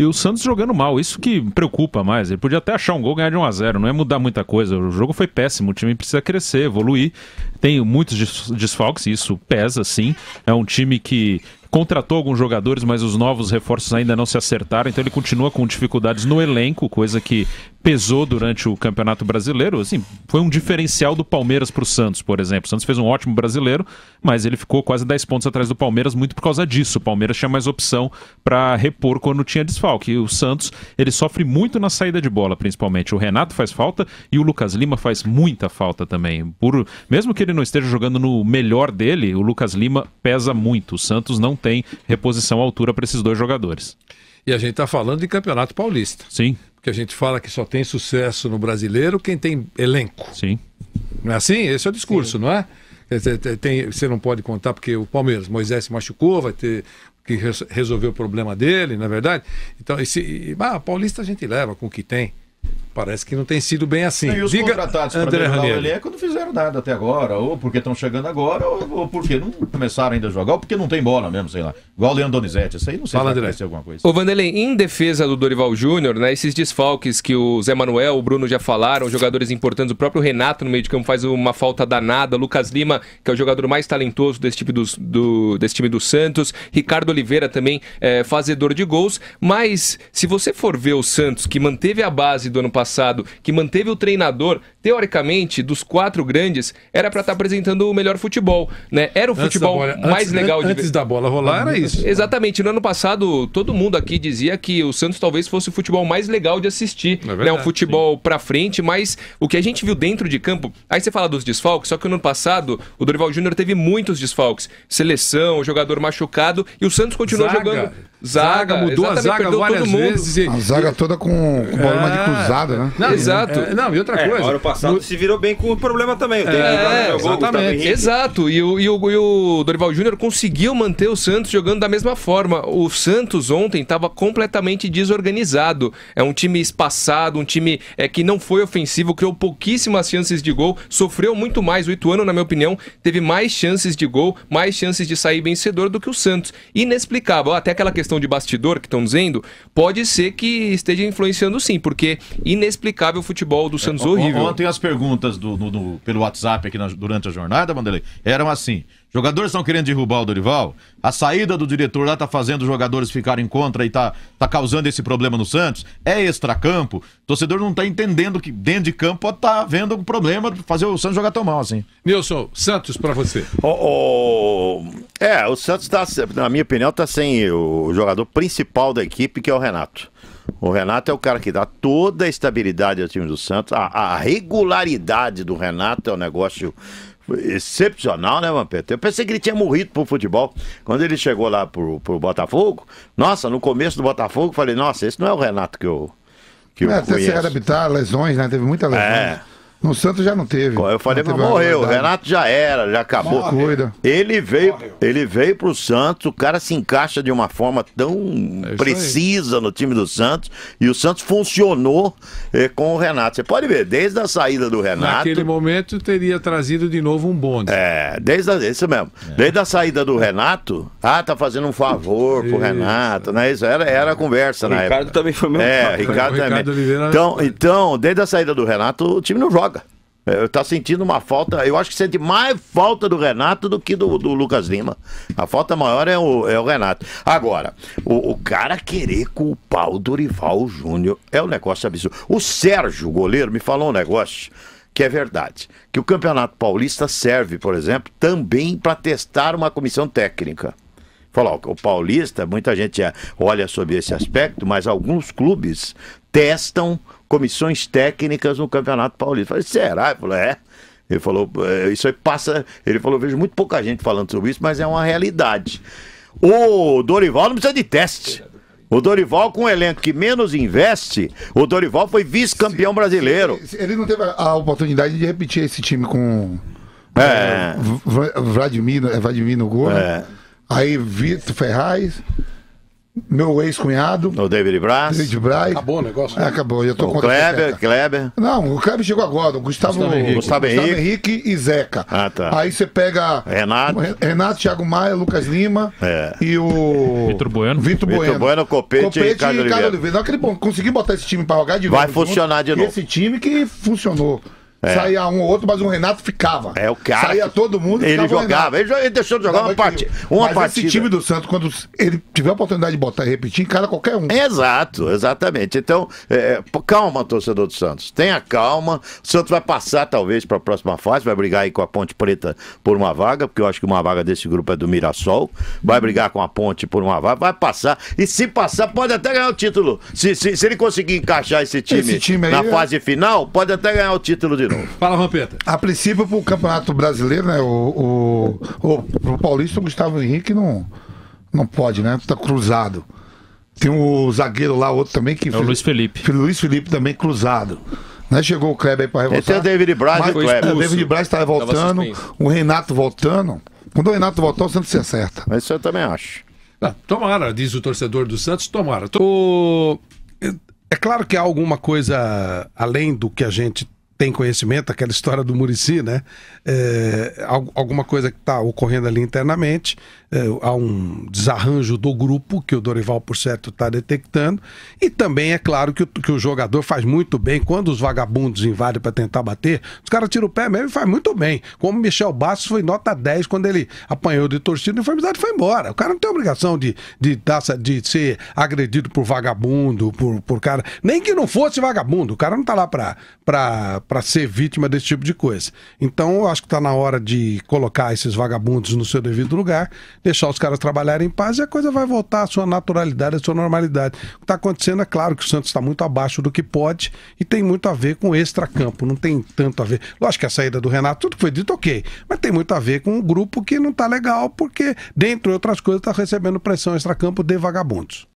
E o Santos jogando mal, isso que preocupa mais. Ele podia até achar um gol ganhar de 1 a 0 não é mudar muita coisa. O jogo foi péssimo, o time precisa crescer, evoluir. Tem muitos desfalques, isso pesa, sim. É um time que contratou alguns jogadores, mas os novos reforços ainda não se acertaram, então ele continua com dificuldades no elenco, coisa que pesou durante o Campeonato Brasileiro, assim, foi um diferencial do Palmeiras para o Santos, por exemplo. O Santos fez um ótimo brasileiro, mas ele ficou quase 10 pontos atrás do Palmeiras muito por causa disso. O Palmeiras tinha mais opção para repor quando tinha desfalque. E o Santos, ele sofre muito na saída de bola, principalmente. O Renato faz falta e o Lucas Lima faz muita falta também. Por, mesmo que ele não esteja jogando no melhor dele, o Lucas Lima pesa muito. O Santos não tem reposição à altura para esses dois jogadores. E a gente está falando de Campeonato Paulista. Sim. Porque a gente fala que só tem sucesso no brasileiro quem tem elenco. Sim. Não é assim? Esse é o discurso, Sim. não é? Tem, você não pode contar porque o Palmeiras, Moisés se machucou, vai ter que resolver o problema dele, na é verdade. Então, esse, Bah, Paulista a gente leva com o que tem. Parece que não tem sido bem assim. E os Diga, contratados André para o elenco não fizeram nada até agora, ou porque estão chegando agora, ou, ou, porque não começaram ainda a jogar, ou porque não tem bola mesmo, sei lá. Igual o Leandro Donizete, isso aí não sei Fala, se vai acontecer alguma coisa. Ô Vanderlei, em defesa do Dorival Júnior, né, esses desfalques que o Zé Manuel, o Bruno já falaram, jogadores importantes, o próprio Renato no meio de campo faz uma falta danada, Lucas Lima, que é o jogador mais talentoso desse time, dos, do, desse time do Santos, Ricardo Oliveira também é, fazedor de gols, mas se você for ver o Santos, que manteve a base do ano passado, passado, que manteve o treinador, teoricamente, dos quatro grandes, era para estar tá apresentando o melhor futebol, né? Era o antes futebol bola, mais legal de Antes da bola rolar, era uhum. isso. Exatamente. No ano passado, todo mundo aqui dizia que o Santos talvez fosse o futebol mais legal de assistir. É verdade, né? Um futebol para pra frente, mas o que a gente viu dentro de campo. Aí você fala dos desfalques, só que no ano passado, o Dorival Júnior teve muitos desfalques. Seleção, jogador machucado, e o Santos continuou Zaga. jogando. Zaga, mudou a zaga várias vezes. E... A zaga toda com, com bola de é. cruzada, né? Não, exato. É, é não, e outra é, coisa. Ano passado se virou bem com o problema também. Tenho... É, né? exatamente. Exato. E o, e o, e o Dorival Júnior conseguiu manter o Santos jogando da mesma forma. O Santos ontem estava completamente desorganizado. É um time espaçado, um time é, que não foi ofensivo, criou pouquíssimas chances de gol, sofreu muito mais. O Ituano, na minha opinião, teve mais chances de gol, mais chances de sair vencedor do que o Santos. Inexplicável. Até aquela questão questão de bastidor que estão dizendo, pode ser que esteja influenciando sim, porque inexplicável o futebol do Santos é, horrível. Ontem as perguntas do, no, no, pelo WhatsApp aqui na, durante a jornada, Mandelei eram assim: jogadores estão querendo derrubar o Dorival, a saída do diretor lá está fazendo os jogadores ficarem contra e está tá causando esse problema no Santos, é extracampo. O torcedor não está entendendo que dentro de campo pode estar tá havendo um problema de fazer o Santos jogar tão mal assim. Nilson, Santos para você. Oh, oh, é, o Santos está, na minha opinião, está sem o jogador principal da equipe, que é o Renato. O Renato é o cara que dá toda a estabilidade ao time do Santos. A, a regularidade do Renato é um negócio excepcional, né, Vampeta? Eu pensei que ele tinha morrido pro futebol. Quando ele chegou lá pro, pro Botafogo, nossa, no começo do Botafogo, falei, nossa, esse não é o Renato que eu. Que é, eu até conheço. se adaptar, lesões, né? Teve muita lesão. É. No Santos já não teve. Eu falei, não, morreu. O Renato já era, já acabou. Cuida. Ele veio, Morreu. ele veio pro Santos, o cara se encaixa de uma forma tão É precisa no time do Santos. E o Santos funcionou eh, com o Renato. Você pode ver, desde a saída do Renato. Naquele momento teria trazido de novo um bonde. É, desde a, isso mesmo. É. Desde a saída do Renato, ah, tá fazendo um favor pro Renato, né? Isso era, era a conversa na Ricardo época. também foi meu É, Ricardo, O Ricardo também. Oliveira- então, então, desde a saída do Renato, o time não joga é, tá sentindo uma falta, eu acho que sente mais falta do Renato do que do, do Lucas Lima. A falta maior é o, é o Renato. Agora, o, o cara querer culpar o Dorival Júnior é um negócio absurdo. O Sérgio, goleiro, me falou um negócio que é verdade. Que o Campeonato Paulista serve, por exemplo, também para testar uma comissão técnica falou o paulista, muita gente olha sobre esse aspecto, mas alguns clubes testam comissões técnicas no Campeonato Paulista. Falei, será? Ele falou, é. Ele falou, é, isso aí passa. Ele falou, vejo muito pouca gente falando sobre isso, mas é uma realidade. O Dorival não precisa de teste. O Dorival, com o elenco que menos investe, o Dorival foi vice-campeão brasileiro. Ele não teve a oportunidade de repetir esse time com. É. é Vladimir, Vladimir no gol. Né? É. Né? Aí Vitor Ferraz, meu ex-cunhado. O David Braz. David Braz. Acabou o negócio? Né? É, acabou, já tô o Kleber, Kleber. Não, o Kleber chegou agora, o Gustavo, Gustavo, Henrique. Gustavo, Henrique. Gustavo Henrique e Zeca. Ah, tá. Aí você pega Renato, Renato Thiago Maia, Lucas Lima é. e o Vitor Bueno. Vitor Bueno, Vitor bueno Copete, Copete e Ricardo Oliveira. Oliveira. Não, aquele bom, consegui botar esse time para jogar de Vai novo. Vai funcionar junto. de novo. E esse time que funcionou. É. Saía um ou outro, mas o Renato ficava. É, o cara. Saía todo mundo Ele jogava. Ele, ele, deixou de jogar uma, uma mas partida. Esse time do Santos, quando ele tiver a oportunidade de botar e repetir, encara qualquer um. Exato, exatamente. Então, é, é calma, torcedor do Santos. Tenha calma. O Santos vai passar, talvez, para a próxima fase. Vai brigar aí com a Ponte Preta por uma vaga, porque eu acho que uma vaga desse grupo é do Mirassol. Vai uhum. brigar com a Ponte por uma vaga. Vai passar. E se passar, pode até ganhar o título. Se, se, se ele conseguir encaixar esse time, esse time na é fase final, pode até ganhar o título de novo. Fala, Rampeta. A princípio, pro Campeonato Brasileiro, né? O, o, o, pro Paulista, o Gustavo Henrique não, não pode, né? Tá cruzado. Tem o zagueiro lá, outro também que. É o Luiz Felipe. Luiz Felipe também cruzado. Né? Chegou o Kleber aí pra é revoltar. Tem o David Braz e o Kleber. O David Braz tá voltando, o Renato voltando. Quando o Renato voltar, o Santos se acerta. Isso eu também acho. Ah, tomara, diz o torcedor do Santos, tomara. O... É claro que há alguma coisa além do que a gente tem conhecimento, aquela história do Murici, né? É, alguma coisa que está ocorrendo ali internamente, é, há um desarranjo do grupo que o Dorival, por certo, está detectando. E também é claro que o, que o jogador faz muito bem quando os vagabundos invadem para tentar bater, os caras tiram o pé mesmo e faz muito bem. Como Michel Bastos foi nota 10 quando ele apanhou de torcida e foi foi embora. O cara não tem obrigação de, de, de, de ser agredido por vagabundo, por, por cara. Nem que não fosse vagabundo, o cara não está lá para para ser vítima desse tipo de coisa. Então, eu acho que está na hora de colocar esses vagabundos no seu devido lugar, deixar os caras trabalharem em paz e a coisa vai voltar à sua naturalidade, à sua normalidade. O que está acontecendo é claro que o Santos está muito abaixo do que pode e tem muito a ver com o extracampo, não tem tanto a ver. Lógico que a saída do Renato, tudo que foi dito, ok, mas tem muito a ver com um grupo que não está legal porque, dentre outras coisas, está recebendo pressão extracampo de vagabundos.